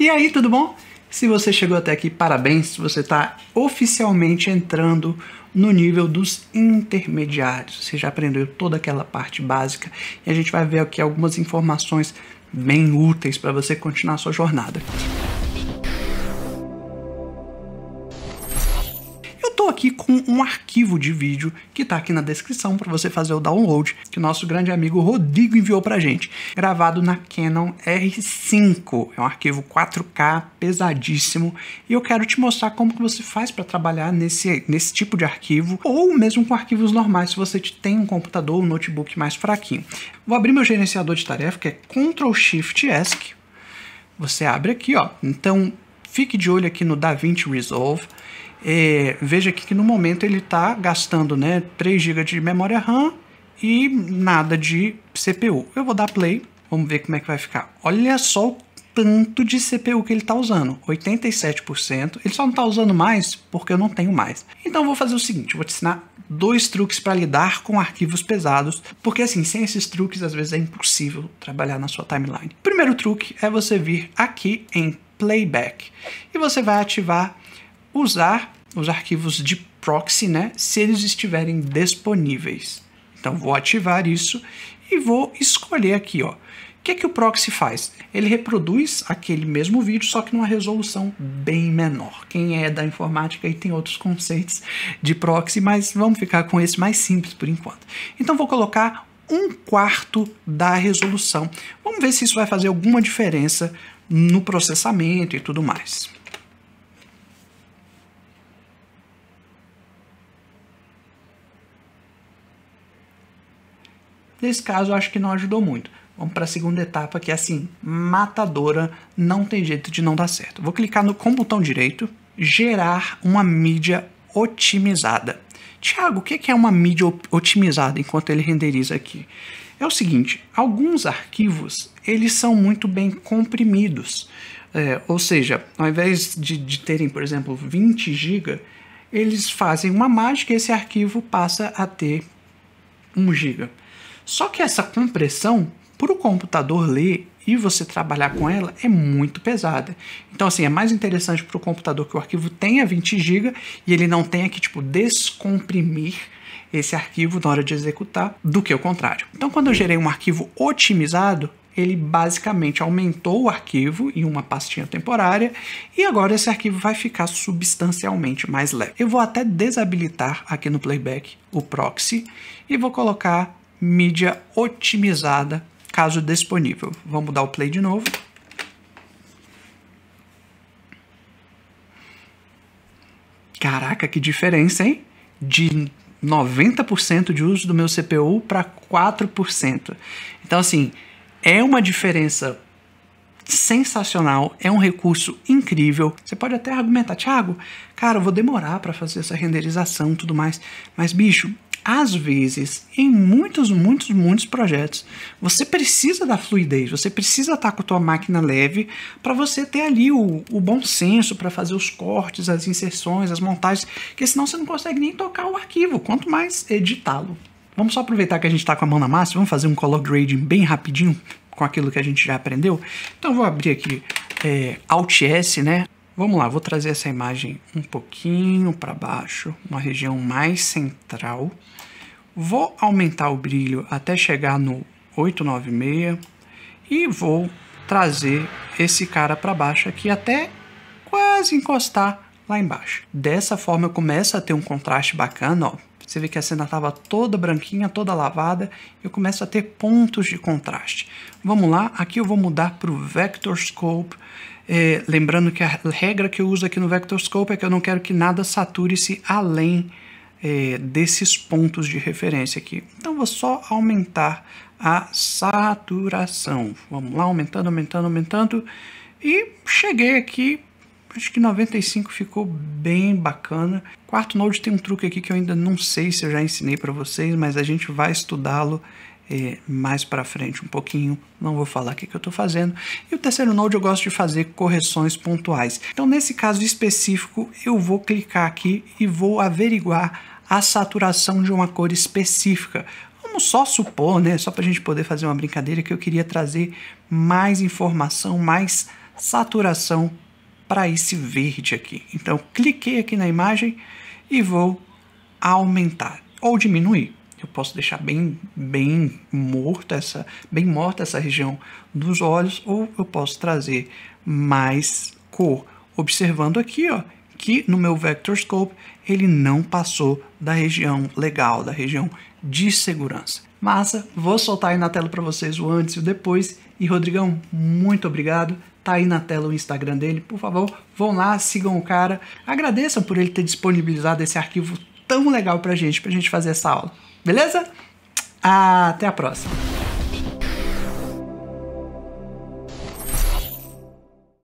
E aí, tudo bom? Se você chegou até aqui, parabéns, você está oficialmente entrando no nível dos intermediários. Você já aprendeu toda aquela parte básica e a gente vai ver aqui algumas informações bem úteis para você continuar sua jornada. arquivo de vídeo que está aqui na descrição para você fazer o download que o nosso grande amigo Rodrigo enviou para gente, gravado na Canon R5. É um arquivo 4K pesadíssimo e eu quero te mostrar como que você faz para trabalhar nesse, nesse tipo de arquivo ou mesmo com arquivos normais se você tem um computador ou um notebook mais fraquinho. Vou abrir meu gerenciador de tarefa que é Ctrl Shift ESC. Você abre aqui, ó. Então fique de olho aqui no DaVinci Resolve é, veja aqui que no momento ele está gastando né, 3 GB de memória RAM e nada de CPU. Eu vou dar play, vamos ver como é que vai ficar. Olha só o tanto de CPU que ele está usando, 87%. Ele só não está usando mais porque eu não tenho mais. Então vou fazer o seguinte, vou te ensinar dois truques para lidar com arquivos pesados, porque assim, sem esses truques às vezes é impossível trabalhar na sua timeline. O primeiro truque é você vir aqui em Playback e você vai ativar usar os arquivos de proxy, né, se eles estiverem disponíveis. Então vou ativar isso e vou escolher aqui, ó. O que, é que o proxy faz? Ele reproduz aquele mesmo vídeo, só que numa resolução bem menor. Quem é da informática aí tem outros conceitos de proxy, mas vamos ficar com esse mais simples por enquanto. Então vou colocar um quarto da resolução. Vamos ver se isso vai fazer alguma diferença no processamento e tudo mais. Nesse caso, acho que não ajudou muito. Vamos para a segunda etapa, que é assim, matadora, não tem jeito de não dar certo. Vou clicar no com o botão direito, gerar uma mídia otimizada. Tiago, o que é uma mídia otimizada enquanto ele renderiza aqui? É o seguinte, alguns arquivos, eles são muito bem comprimidos. É, ou seja, ao invés de, de terem, por exemplo, 20 GB, eles fazem uma mágica e esse arquivo passa a ter 1 GB. Só que essa compressão, para o computador ler e você trabalhar com ela, é muito pesada. Então, assim, é mais interessante para o computador que o arquivo tenha 20 GB e ele não tenha que, tipo, descomprimir esse arquivo na hora de executar, do que o contrário. Então, quando eu gerei um arquivo otimizado, ele basicamente aumentou o arquivo em uma pastinha temporária e agora esse arquivo vai ficar substancialmente mais leve. Eu vou até desabilitar aqui no playback o proxy e vou colocar mídia otimizada, caso disponível. Vamos dar o play de novo. Caraca, que diferença, hein? De 90% de uso do meu CPU para 4%. Então, assim, é uma diferença sensacional, é um recurso incrível. Você pode até argumentar, Thiago, cara, eu vou demorar para fazer essa renderização e tudo mais, mas bicho, às vezes, em muitos, muitos, muitos projetos, você precisa da fluidez, você precisa estar com a tua máquina leve para você ter ali o, o bom senso para fazer os cortes, as inserções, as montagens, que senão você não consegue nem tocar o arquivo, quanto mais editá-lo. Vamos só aproveitar que a gente está com a mão na massa, vamos fazer um color grading bem rapidinho com aquilo que a gente já aprendeu. Então eu vou abrir aqui é, Alt S, né? Vamos lá, vou trazer essa imagem um pouquinho para baixo, uma região mais central. Vou aumentar o brilho até chegar no 896 e vou trazer esse cara para baixo aqui até quase encostar lá embaixo. Dessa forma eu começo a ter um contraste bacana, ó. Você vê que a cena estava toda branquinha, toda lavada. Eu começo a ter pontos de contraste. Vamos lá, aqui eu vou mudar para o Vector Scope. É, lembrando que a regra que eu uso aqui no Vector Scope é que eu não quero que nada sature-se além é, desses pontos de referência aqui. Então vou só aumentar a saturação. Vamos lá, aumentando, aumentando, aumentando. E cheguei aqui acho que 95 ficou bem bacana. Quarto Node tem um truque aqui que eu ainda não sei se eu já ensinei para vocês, mas a gente vai estudá-lo é, mais para frente um pouquinho. Não vou falar o que, que eu estou fazendo. E o terceiro Node eu gosto de fazer correções pontuais. Então, nesse caso específico, eu vou clicar aqui e vou averiguar a saturação de uma cor específica. Vamos só supor, né? Só para a gente poder fazer uma brincadeira que eu queria trazer mais informação, mais saturação para esse verde aqui. Então, cliquei aqui na imagem e vou aumentar ou diminuir. Eu posso deixar bem, bem morta essa, bem morta essa região dos olhos, ou eu posso trazer mais cor. Observando aqui, ó, que no meu vectorscope ele não passou da região legal, da região de segurança. Massa, vou soltar aí na tela para vocês o antes e o depois. E Rodrigão, muito obrigado. Tá aí na tela o Instagram dele, por favor, vão lá, sigam o cara. Agradeçam por ele ter disponibilizado esse arquivo tão legal pra gente, pra gente fazer essa aula. Beleza? Até a próxima!